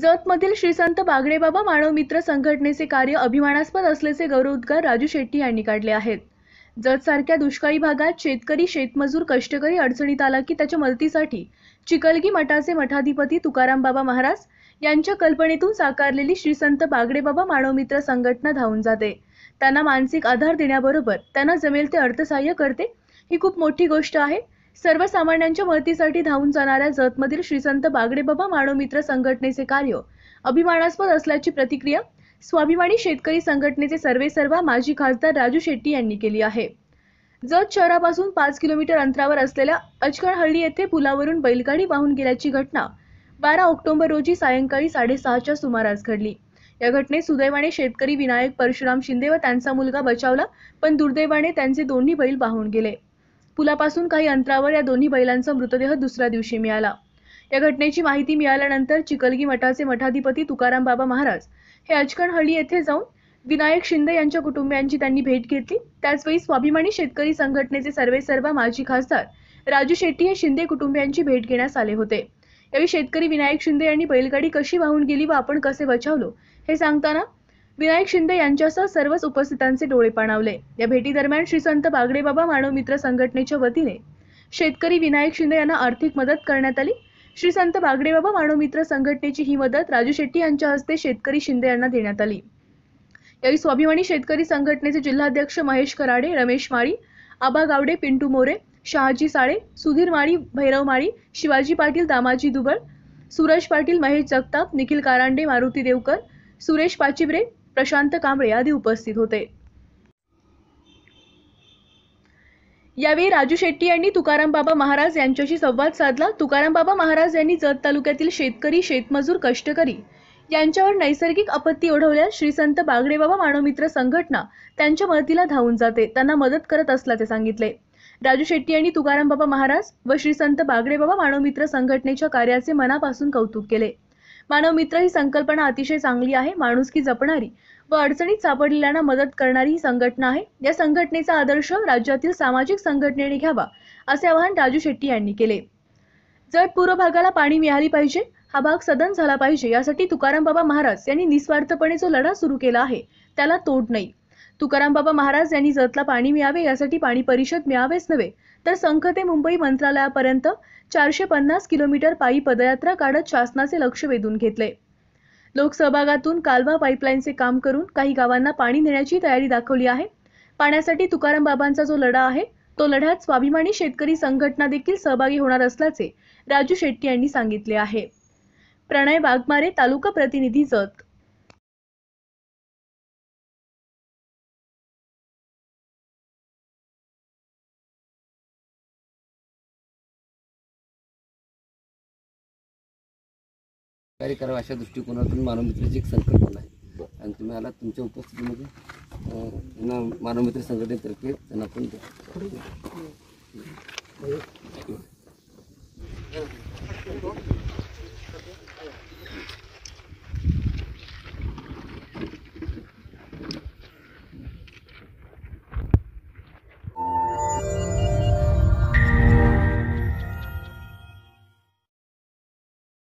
जतमधील श्रीसंत बाबा मानव मित्र संघटनेचे कार्य अभिमानास्पद असल्याचे गौरवोद्गार राजू शेट्टी यांनी काढले आहेत सारख्या दुष्काळी भागात शेतकरी शेतमजूर कष्टकरी अडचणीत आला की त्याच्या मदतीसाठी चिकलगी मठाचे मठाधिपती तुकाराम बाबा महाराज यांच्या कल्पनेतून साकारलेली श्रीसंत बागडेबाबा मानव मित्र संघटना धावून जाते त्यांना मानसिक आधार देण्याबरोबर त्यांना जमेल ते अर्थसहाय्य करते ही खूप मोठी गोष्ट आहे सर्वसामान्यांच्या मदतीसाठी धावून जाणाऱ्या जतमधील श्रीसंत बागडेबाबा मानवमित्र संघटनेचे कार्य अभिमानास्पद असल्याची प्रतिक्रिया स्वाभिमानी शेतकरी संघटनेचे सर्वे सर्वा माजी खासदार राजू शेट्टी यांनी केली आहे जत शहरापासून पाच किलोमीटर अंतरावर असलेल्या अचकणहळ्ळी येथे पुलावरून बैलगाडी वाहून गेल्याची घटना बारा ऑक्टोबर रोजी सायंकाळी साडेसहाच्या सुमारास घडली या घटनेत सुदैवाने शेतकरी विनायक परशुराम शिंदे व त्यांचा मुलगा बचावला पण दुर्दैवाने त्यांचे दोन्ही बैल वाहून गेले पुलापासून काही अंतरावर या दोन्ही बैलांचा मृतदेह दुसऱ्या दिवशी मिळाला या घटनेची माहिती मिळाल्यानंतर चिकलगी मठाचे मठाधिपती तुकाराम बाबा महाराज हे अचकणहळ्ळी येथे जाऊन विनायक शिंदे यांच्या कुटुंबियांची त्यांनी भेट घेतली त्याचवेळी स्वाभिमानी शेतकरी संघटनेचे सर्वे सर्वा माजी खासदार राजू शेट्टी हे शिंदे कुटुंबियांची भेट घेण्यास आले होते यावेळी शेतकरी विनायक शिंदे यांनी बैलगाडी कशी वाहून गेली व आपण कसे बचावलो हे सांगताना विनायक शिंदे यांच्यासह सर्वच उपस्थितांचे डोळे पाणावले या भेटीदरम्यान श्री संत बाबा मानव मित्र संघटनेच्या वतीने शेतकरी विनायक शिंदे यांना आर्थिक मदत करण्यात आली श्री संत बागडेबाबा मानव मित्र संघटनेची ही मदत राजू शेट्टी यांच्या हस्ते शेतकरी शिंदे यांना देण्यात आली यावेळी स्वाभिमानी शेतकरी संघटनेचे जिल्हाध्यक्ष महेश कराडे रमेश माळी आबा गावडे पिंटू मोरे शहाजी साळे सुधीर माळी भैरव माळी शिवाजी पाटील दामाजी दुबळ सूरज पाटील महेश जगताप निखिल कारांडे मारुती देवकर सुरेश पाचिबरे प्रशांत कांबळे आदी उपस्थित होते यावेळी राजू शेट्टी यांनी तुकाराम बाबा महाराज यांच्याशी संवाद साधला तुकाराम बाबा महाराज यांनी जत तालुक्यातील शेतकरी शेतमजूर कष्टकरी यांच्यावर नैसर्गिक आपत्ती ओढवल्यास श्रीसंत बागडे बाबा मानवमित्र संघटना त्यांच्या मदतीला धावून जाते त्यांना मदत करत असल्याचे सांगितले राजू शेट्टी यांनी तुकाराम बाबा महाराज व श्रीसंत बागडे बाबा मानवमित्र संघटनेच्या कार्याचे मनापासून कौतुक केले मानव मित्र ही संकल्पना अतिशय चांगली आहे की जपणारी व अडचणीत सापडलेल्यांना मदत करणारी ही संघटना आहे या संघटनेचा आदर्श राज्यातील सामाजिक संघटनेने घ्यावा असे आवाहन राजू शेट्टी यांनी केले जर पूर्व भागाला पाणी मिळाली पाहिजे हा भाग सदन झाला पाहिजे यासाठी तुकाराम बाबा महाराज यांनी निस्वार्थपणे जो लढा सुरू केला आहे त्याला तोड नाही तुकाराम बाबा महाराज यांनी जतला पाणी मिळावे यासाठी पाणी परिषद मिळावेच नव्हे तर संख ते मुंबई मंत्रालयापर्यंत चारशे पन्नास किलोमीटर पायी पदयात्रा काढत शासनाचे लक्ष वेधून घेतले लोकसहभागातून कालवा पाईपलाईनचे काम करून काही गावांना पाणी नेण्याची तयारी दाखवली आहे पाण्यासाठी तुकाराम बाबांचा जो लढा आहे तो लढ्यात स्वाभिमानी शेतकरी संघटना देखील सहभागी होणार असल्याचे राजू शेट्टी यांनी सांगितले आहे प्रणय वाघमारे तालुका प्रतिनिधी जत कार्य करावं अशा दृष्टिकोनातून मानवमित्रची एक संकल्पना आहे आणि तुम्ही आला तुमच्या उपस्थितीमध्ये यांना मानवमित्र संघटनेतर्फे त्यांना पण द्या